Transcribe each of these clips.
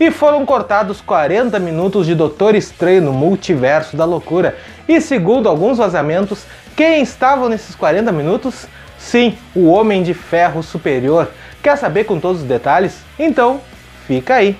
e foram cortados 40 minutos de Doutor Estranho no Multiverso da Loucura. E segundo alguns vazamentos, quem estava nesses 40 minutos? Sim, o Homem de Ferro Superior. Quer saber com todos os detalhes? Então, fica aí.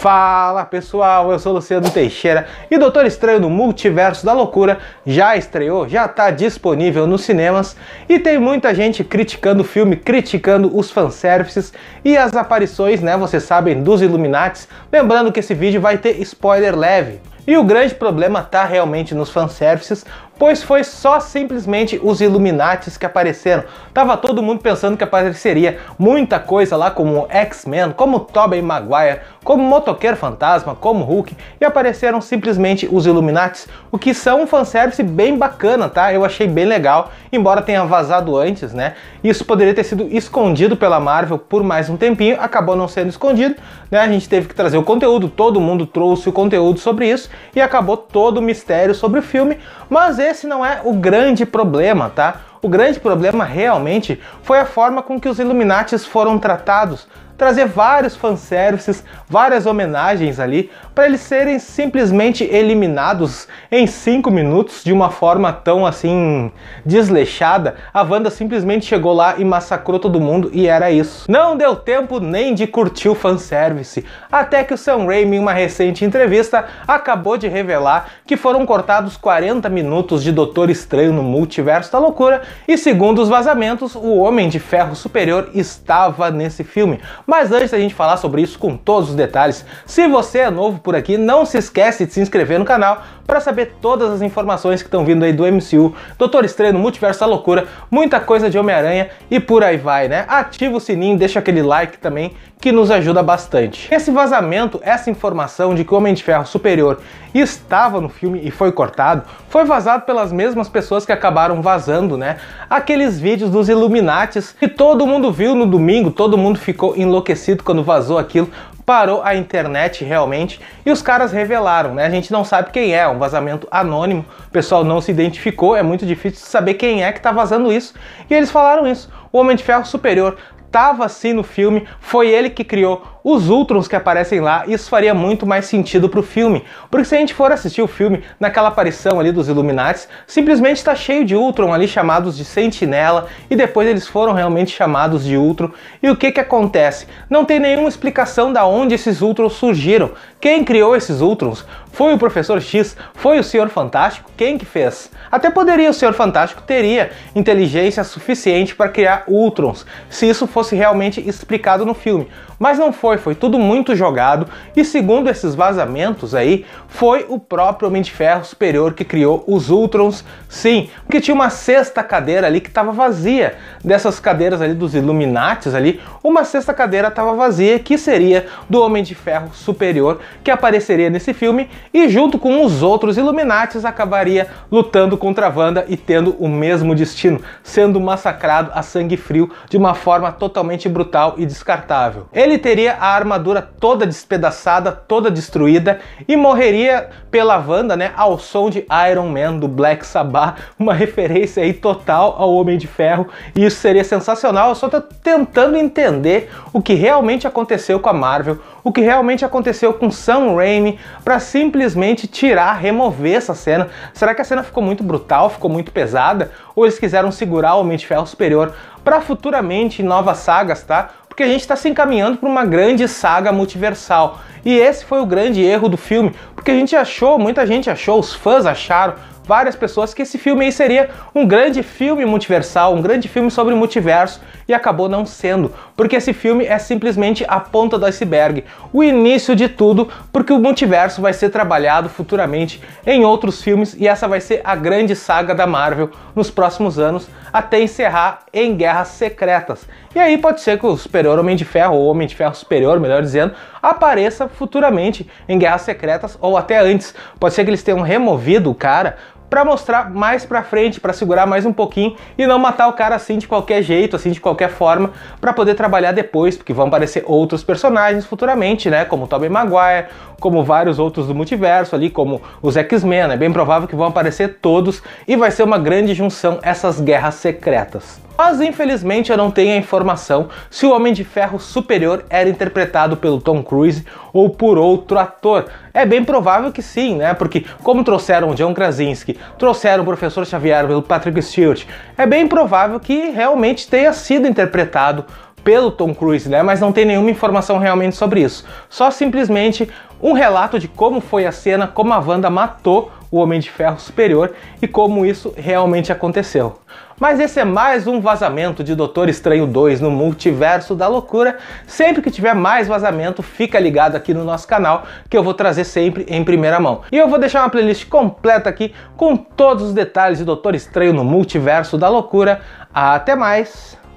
Fala pessoal, eu sou Luciano Teixeira e Doutor Estranho no Multiverso da Loucura já estreou, já está disponível nos cinemas e tem muita gente criticando o filme, criticando os fanservices e as aparições, né, vocês sabem, dos Illuminates. Lembrando que esse vídeo vai ter spoiler leve. E o grande problema tá realmente nos fanservices, pois foi só simplesmente os Illuminates que apareceram. Tava todo mundo pensando que apareceria muita coisa lá, como X-Men, como Tobey Maguire, como Motoqueiro Fantasma, como Hulk, e apareceram simplesmente os Illuminates, o que são um fanservice bem bacana, tá? Eu achei bem legal, embora tenha vazado antes, né? Isso poderia ter sido escondido pela Marvel por mais um tempinho, acabou não sendo escondido, né? A gente teve que trazer o conteúdo, todo mundo trouxe o conteúdo sobre isso, e acabou todo o mistério sobre o filme, mas ele esse não é o grande problema, tá? O grande problema realmente foi a forma com que os Illuminates foram tratados trazer vários fanservices, várias homenagens ali, para eles serem simplesmente eliminados em 5 minutos de uma forma tão assim desleixada. A Wanda simplesmente chegou lá e massacrou todo mundo e era isso. Não deu tempo nem de curtir o fanservice, até que o Sam Raimi, em uma recente entrevista, acabou de revelar que foram cortados 40 minutos de Doutor Estranho no Multiverso da Loucura e, segundo os vazamentos, o Homem de Ferro Superior estava nesse filme, mas antes da gente falar sobre isso com todos os detalhes, se você é novo por aqui, não se esquece de se inscrever no canal para saber todas as informações que estão vindo aí do MCU, Doutor Estranho, Multiverso da Loucura, muita coisa de Homem-Aranha e por aí vai, né? Ativa o sininho, deixa aquele like também que nos ajuda bastante. Esse vazamento, essa informação de que o Homem de Ferro Superior estava no filme e foi cortado, foi vazado pelas mesmas pessoas que acabaram vazando, né? Aqueles vídeos dos Illuminates que todo mundo viu no domingo, todo mundo ficou enlouquecido enlouquecido quando vazou aquilo, parou a internet realmente e os caras revelaram, né? A gente não sabe quem é, um vazamento anônimo, o pessoal não se identificou, é muito difícil saber quem é que tá vazando isso. E eles falaram isso. O Homem de Ferro Superior estava assim no filme, foi ele que criou os Ultrons que aparecem lá, isso faria muito mais sentido pro filme. Porque se a gente for assistir o filme naquela aparição ali dos Illuminates, simplesmente está cheio de Ultron ali chamados de Sentinela e depois eles foram realmente chamados de Ultron. E o que que acontece? Não tem nenhuma explicação da onde esses Ultrons surgiram. Quem criou esses Ultrons? Foi o Professor X? Foi o Senhor Fantástico? Quem que fez? Até poderia o Senhor Fantástico teria inteligência suficiente para criar Ultrons, se isso fosse realmente explicado no filme. Mas não foi, foi tudo muito jogado e segundo esses vazamentos aí, foi o próprio Homem de Ferro Superior que criou os Ultrons, sim, porque tinha uma sexta cadeira ali que estava vazia. Dessas cadeiras ali dos Illuminates ali, uma sexta cadeira estava vazia que seria do Homem de Ferro Superior que apareceria nesse filme e junto com os outros Illuminates acabaria lutando contra a Wanda e tendo o mesmo destino, sendo massacrado a sangue frio de uma forma totalmente brutal e descartável. Ele teria a armadura toda despedaçada, toda destruída e morreria pela Wanda, né, ao som de Iron Man do Black Sabbath, uma referência aí total ao Homem de Ferro, e isso seria sensacional. Eu só tô tentando entender o que realmente aconteceu com a Marvel o que realmente aconteceu com Sam Raimi para simplesmente tirar, remover essa cena. Será que a cena ficou muito brutal, ficou muito pesada? Ou eles quiseram segurar o Homem de Ferro Superior para futuramente novas sagas, tá? Porque a gente está se encaminhando para uma grande saga multiversal. E esse foi o grande erro do filme, porque a gente achou, muita gente achou, os fãs acharam, várias pessoas que esse filme aí seria um grande filme multiversal, um grande filme sobre o multiverso e acabou não sendo, porque esse filme é simplesmente a ponta do iceberg, o início de tudo, porque o multiverso vai ser trabalhado futuramente em outros filmes e essa vai ser a grande saga da Marvel nos próximos anos até encerrar em Guerras Secretas. E aí pode ser que o Superior Homem de Ferro ou Homem de Ferro Superior, melhor dizendo, apareça futuramente em Guerras Secretas ou até antes. Pode ser que eles tenham removido o cara para mostrar mais para frente, para segurar mais um pouquinho e não matar o cara assim de qualquer jeito, assim de qualquer forma, para poder trabalhar depois, porque vão aparecer outros personagens futuramente, né, como Tobey Maguire, como vários outros do multiverso ali, como os X-Men, é bem provável que vão aparecer todos e vai ser uma grande junção essas guerras secretas. Mas infelizmente eu não tenho a informação se o Homem de Ferro Superior era interpretado pelo Tom Cruise ou por outro ator. É bem provável que sim, né? Porque como trouxeram o John Krasinski, trouxeram o Professor Xavier pelo Patrick Stewart, é bem provável que realmente tenha sido interpretado pelo Tom Cruise, né? Mas não tem nenhuma informação realmente sobre isso. Só simplesmente um relato de como foi a cena, como a Wanda matou o Homem de Ferro Superior e como isso realmente aconteceu. Mas esse é mais um vazamento de Doutor Estranho 2 no multiverso da loucura. Sempre que tiver mais vazamento, fica ligado aqui no nosso canal que eu vou trazer sempre em primeira mão. E eu vou deixar uma playlist completa aqui com todos os detalhes de Doutor Estranho no multiverso da loucura. Até mais!